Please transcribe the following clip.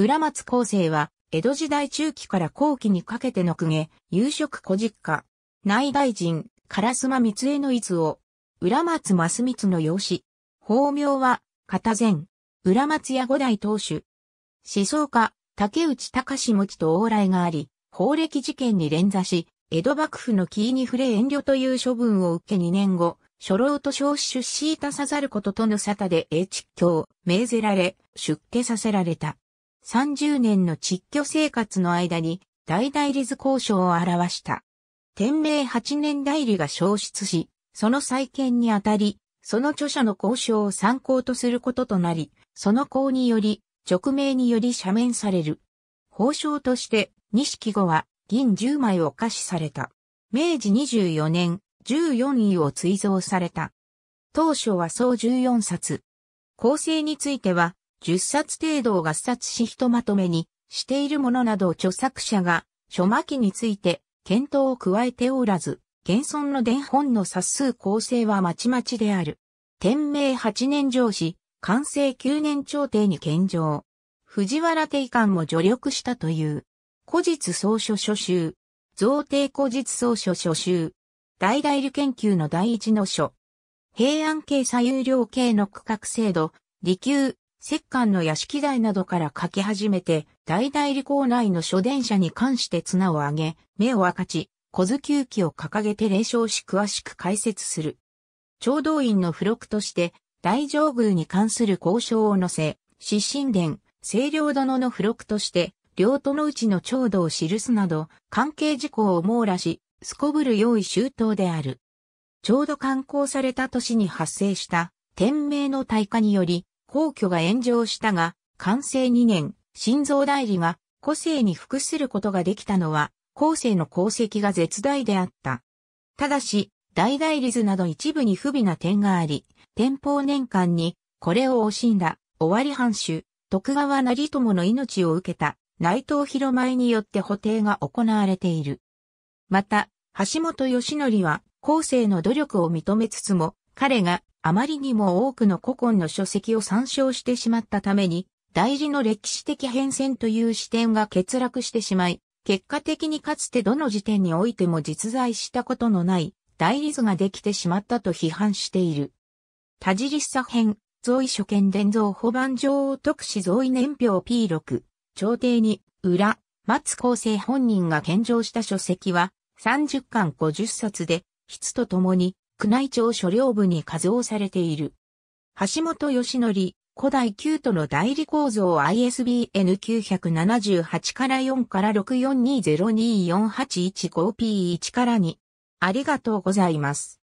浦松厚生は、江戸時代中期から後期にかけての公家、夕食小実家、内大臣、烏丸光江の伊豆を、浦松増光の養子。法名は、片前、浦松屋五代当主。思想家、竹内隆持と往来があり、法暦事件に連座し、江戸幕府の木に触れ遠慮という処分を受け2年後、初老と少子出資いたさざることとの沙汰で英知教、命ぜられ、出家させられた。30年の窒居生活の間に大代理図交渉を表した。天明8年代理が消失し、その再建にあたり、その著者の交渉を参考とすることとなり、その項により、直命により赦免される。報奨として、錦後は銀10枚を可視された。明治24年、14位を追贈された。当初は総14冊。構成については、10冊程度を合冊しひとまとめにしているものなどを著作者が書巻について検討を加えておらず、現存の伝本の冊数構成はまちまちである。天明8年上司、完成9年朝廷に献上。藤原定官も助力したという。古実総書書集。造帝古実総書書集。大代理研究の第一の書。平安系左右両系の区画制度、利休、摂関の屋敷台などから書き始めて、大代理校内の書伝者に関して綱を上げ、目を分かち、小図球記を掲げて霊障し詳しく解説する。調道院の付録として、大上宮に関する交渉を載せ、失神殿、清涼殿の付録として、両都の内の長度を記すなど、関係事項を網羅し、すこぶる用意周到である。ちょうど刊行された年に発生した、天明の大火により、皇居が炎上したが、完成2年、心臓代理が個性に服することができたのは、後世の功績が絶大であった。ただし、大代理図など一部に不備な点があり、天保年間に、これを惜しんだ、終わり藩主、徳川成友の命を受けた、内藤広前によって補定が行われている。また、橋本義則は、後世の努力を認めつつも、彼があまりにも多くの古今の書籍を参照してしまったために、大事の歴史的変遷という視点が欠落してしまい、結果的にかつてどの時点においても実在したことのない大理図ができてしまったと批判している。田尻作編、造意所見伝造保番上特使造意年表 P6、朝廷に、裏、松厚生本人が献上した書籍は、30巻50冊で、筆とともに、宮内庁所領部に加増されている。橋本義則、古代旧都の代理構造 ISBN 978から4から64202481 5 p 1から2。ありがとうございます。